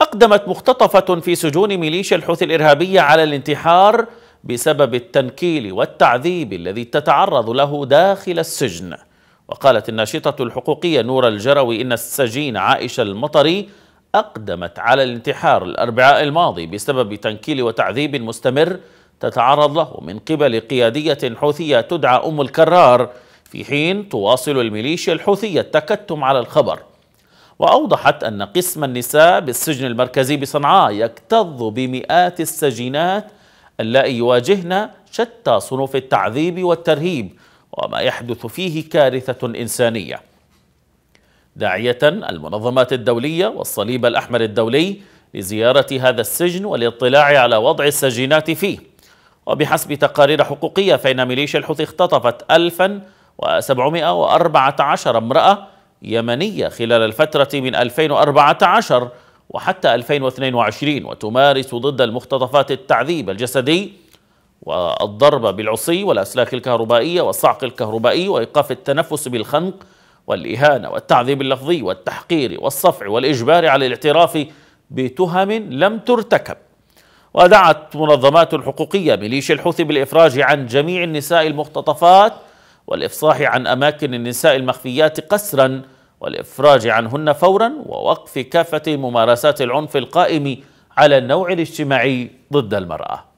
أقدمت مختطفة في سجون ميليشيا الحوثي الإرهابية على الانتحار بسبب التنكيل والتعذيب الذي تتعرض له داخل السجن وقالت الناشطة الحقوقية نور الجروي إن السجين عائشة المطري أقدمت على الانتحار الأربعاء الماضي بسبب تنكيل وتعذيب مستمر تتعرض له من قبل قيادية حوثية تدعى أم الكرار في حين تواصل الميليشيا الحوثية التكتم على الخبر وأوضحت أن قسم النساء بالسجن المركزي بصنعاء يكتظ بمئات السجينات اللائي يواجهن شتى صنوف التعذيب والترهيب وما يحدث فيه كارثة إنسانية داعية المنظمات الدولية والصليب الأحمر الدولي لزيارة هذا السجن والاطلاع على وضع السجينات فيه وبحسب تقارير حقوقية فإن ميليشيا الحوثي اختطفت 1714 امرأة يمنية خلال الفترة من 2014 وحتى 2022 وتمارس ضد المختطفات التعذيب الجسدي والضرب بالعصي والأسلاك الكهربائية والصعق الكهربائي وإيقاف التنفس بالخنق والإهانة والتعذيب اللفظي والتحقير والصفع والإجبار على الاعتراف بتهم لم ترتكب ودعت منظمات حقوقية ميليشيا الحوثي بالإفراج عن جميع النساء المختطفات والإفصاح عن أماكن النساء المخفيات قسرا والإفراج عنهن فورا ووقف كافة ممارسات العنف القائم على النوع الاجتماعي ضد المرأة